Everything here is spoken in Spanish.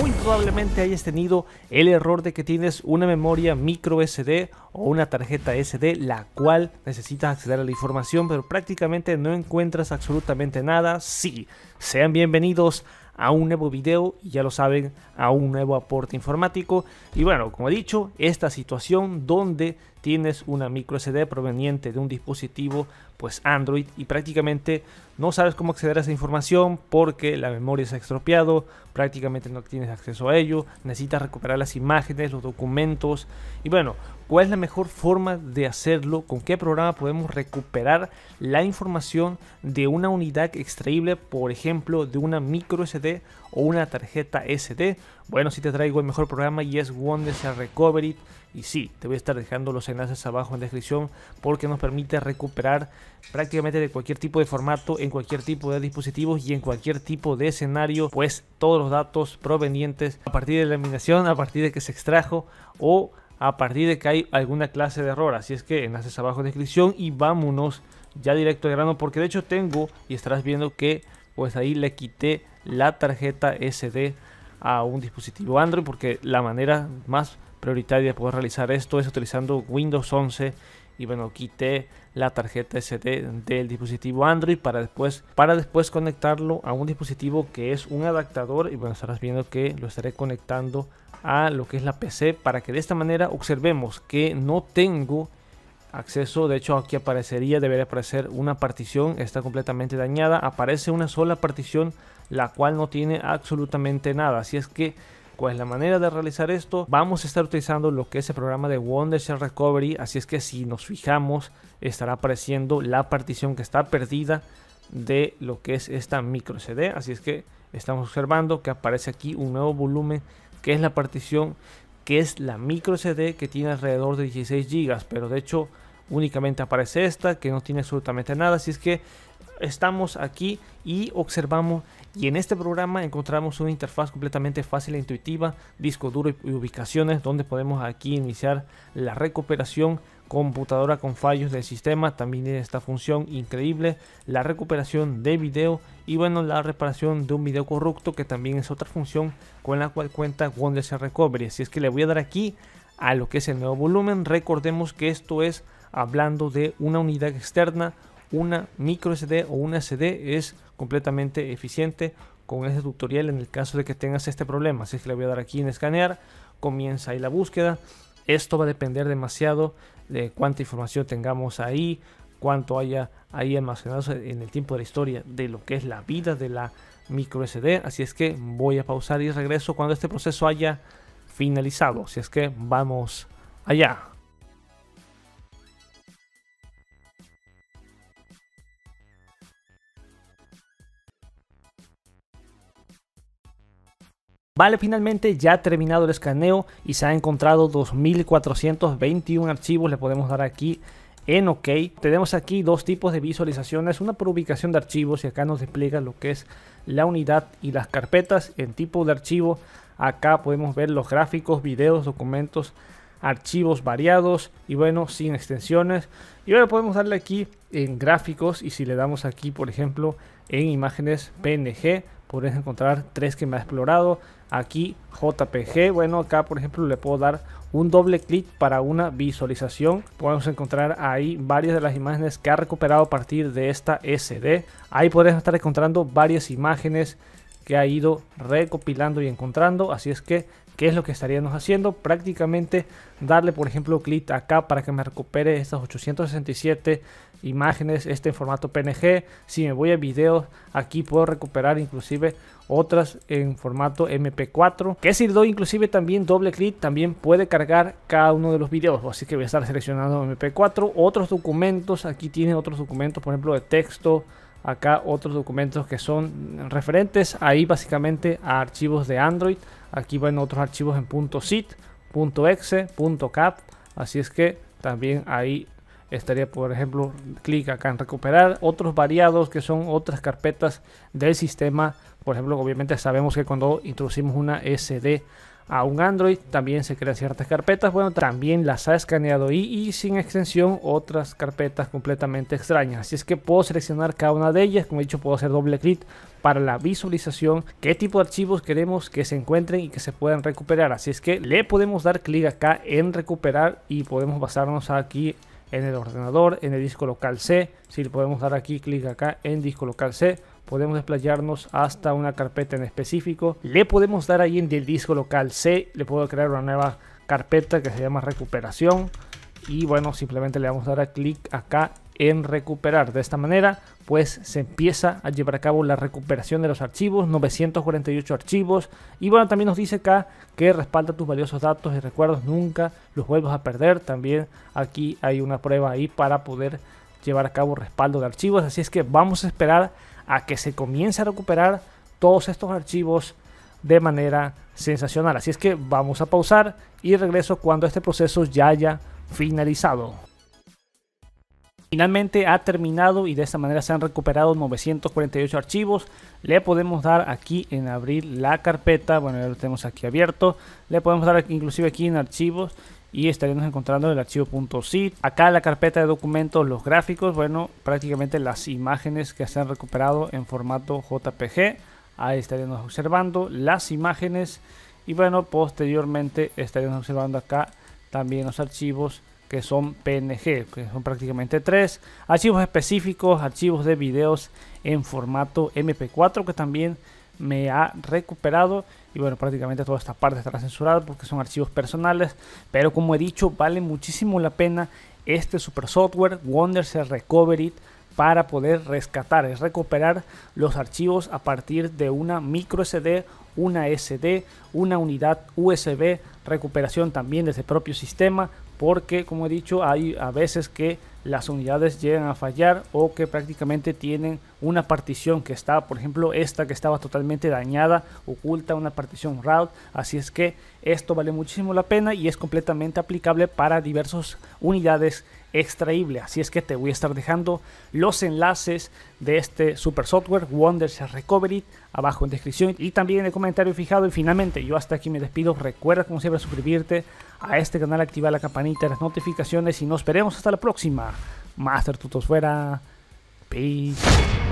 muy probablemente hayas tenido el error de que tienes una memoria micro SD o una tarjeta SD la cual necesitas acceder a la información pero prácticamente no encuentras absolutamente nada. Sí, sean bienvenidos a un nuevo video y ya lo saben, a un nuevo aporte informático. Y bueno, como he dicho, esta situación donde tienes una micro SD proveniente de un dispositivo pues Android y prácticamente no sabes cómo acceder a esa información porque la memoria se ha estropeado prácticamente no tienes acceso a ello, necesitas recuperar las imágenes, los documentos y bueno, cuál es la mejor forma de hacerlo, con qué programa podemos recuperar la información de una unidad extraíble, por ejemplo, de una micro SD o una tarjeta SD. Bueno, si te traigo el mejor programa y es Wondershare Recovery. Y sí, te voy a estar dejando los enlaces abajo en la descripción porque nos permite recuperar prácticamente de cualquier tipo de formato, en cualquier tipo de dispositivos y en cualquier tipo de escenario, pues todos los datos provenientes a partir de la eliminación, a partir de que se extrajo o a partir de que hay alguna clase de error. Así es que enlaces abajo en descripción y vámonos ya directo al grano porque de hecho tengo y estarás viendo que pues ahí le quité la tarjeta SD a un dispositivo Android porque la manera más prioritaria de poder realizar esto es utilizando Windows 11 y bueno quité la tarjeta SD del dispositivo Android para después para después conectarlo a un dispositivo que es un adaptador y bueno estarás viendo que lo estaré conectando a lo que es la PC para que de esta manera observemos que no tengo acceso de hecho aquí aparecería debería aparecer una partición está completamente dañada aparece una sola partición la cual no tiene absolutamente nada así es que cuál es la manera de realizar esto vamos a estar utilizando lo que es el programa de Wondershare Recovery así es que si nos fijamos estará apareciendo la partición que está perdida de lo que es esta micro CD así es que estamos observando que aparece aquí un nuevo volumen que es la partición que es la micro CD que tiene alrededor de 16 GB, pero de hecho únicamente aparece esta que no tiene absolutamente nada, así es que estamos aquí y observamos y en este programa encontramos una interfaz completamente fácil e intuitiva, disco duro y ubicaciones donde podemos aquí iniciar la recuperación computadora con fallos del sistema también tiene esta función increíble, la recuperación de video y bueno la reparación de un video corrupto que también es otra función con la cual cuenta Wonders Recovery. Así es que le voy a dar aquí a lo que es el nuevo volumen, recordemos que esto es hablando de una unidad externa, una micro SD o una SD es completamente eficiente con este tutorial en el caso de que tengas este problema. Así es que le voy a dar aquí en escanear, comienza ahí la búsqueda, esto va a depender demasiado de cuánta información tengamos ahí, cuánto haya ahí almacenado en el tiempo de la historia de lo que es la vida de la micro SD. Así es que voy a pausar y regreso cuando este proceso haya finalizado. Así es que vamos allá. Vale, finalmente ya ha terminado el escaneo y se ha encontrado 2421 archivos, le podemos dar aquí en OK. Tenemos aquí dos tipos de visualizaciones, una por ubicación de archivos y acá nos despliega lo que es la unidad y las carpetas en tipo de archivo. Acá podemos ver los gráficos, videos, documentos, archivos variados y bueno, sin extensiones. Y ahora podemos darle aquí en gráficos y si le damos aquí, por ejemplo, en imágenes PNG, podrías encontrar tres que me ha explorado. Aquí JPG, bueno, acá por ejemplo le puedo dar un doble clic para una visualización. Podemos encontrar ahí varias de las imágenes que ha recuperado a partir de esta SD. Ahí podrías estar encontrando varias imágenes que ha ido recopilando y encontrando. Así es que, ¿qué es lo que estaríamos haciendo? Prácticamente darle, por ejemplo, clic acá para que me recupere estas 867 imágenes, este en formato PNG. Si me voy a videos, aquí puedo recuperar inclusive otras en formato MP4. Que si doy inclusive también doble clic, también puede cargar cada uno de los videos. Así que voy a estar seleccionando MP4, otros documentos. Aquí tiene otros documentos, por ejemplo, de texto acá otros documentos que son referentes ahí básicamente a archivos de Android. Aquí van otros archivos en .sit, .exe, .cap, así es que también ahí estaría por ejemplo clic acá en recuperar otros variados que son otras carpetas del sistema por ejemplo obviamente sabemos que cuando introducimos una SD a un Android, también se crean ciertas carpetas, bueno, también las ha escaneado y, sin extensión otras carpetas completamente extrañas. Así es que puedo seleccionar cada una de ellas, como he dicho, puedo hacer doble clic para la visualización, qué tipo de archivos queremos que se encuentren y que se puedan recuperar. Así es que le podemos dar clic acá en recuperar y podemos basarnos aquí en el ordenador, en el disco local C, si le podemos dar aquí clic acá en disco local C, podemos desplayarnos hasta una carpeta en específico. Le podemos dar ahí en el disco local C, le puedo crear una nueva carpeta que se llama recuperación y bueno, simplemente le vamos a dar clic acá en recuperar. De esta manera, pues se empieza a llevar a cabo la recuperación de los archivos, 948 archivos. Y bueno, también nos dice acá que respalda tus valiosos datos y recuerdos, nunca los vuelvas a perder. También aquí hay una prueba ahí para poder llevar a cabo respaldo de archivos. Así es que vamos a esperar a que se comience a recuperar todos estos archivos de manera sensacional. Así es que vamos a pausar y regreso cuando este proceso ya haya finalizado. Finalmente ha terminado y de esta manera se han recuperado 948 archivos. Le podemos dar aquí en abrir la carpeta, bueno ya lo tenemos aquí abierto. Le podemos dar inclusive aquí en archivos y estaremos encontrando el archivo .zip. Acá la carpeta de documentos, los gráficos, bueno prácticamente las imágenes que se han recuperado en formato JPG. Ahí estaremos observando las imágenes y bueno posteriormente estaremos observando acá también los archivos que son PNG, que son prácticamente tres. Archivos específicos, archivos de videos en formato MP4 que también me ha recuperado y bueno prácticamente toda esta parte estará censurada porque son archivos personales pero como he dicho vale muchísimo la pena este super software Wondershare Recovery para poder rescatar es recuperar los archivos a partir de una micro SD una SD una unidad USB recuperación también de ese propio sistema, porque como he dicho, hay a veces que las unidades llegan a fallar o que prácticamente tienen una partición que está, por ejemplo, esta que estaba totalmente dañada, oculta una partición route, así es que esto vale muchísimo la pena y es completamente aplicable para diversas unidades extraíble. Así es que te voy a estar dejando los enlaces de este super software, Wonders Recovery, abajo en descripción y también en el comentario fijado. Y finalmente, yo hasta aquí me despido. Recuerda, como siempre, suscribirte a este canal, activar la campanita, de las notificaciones y nos veremos hasta la próxima. Master Tutos fuera. Peace.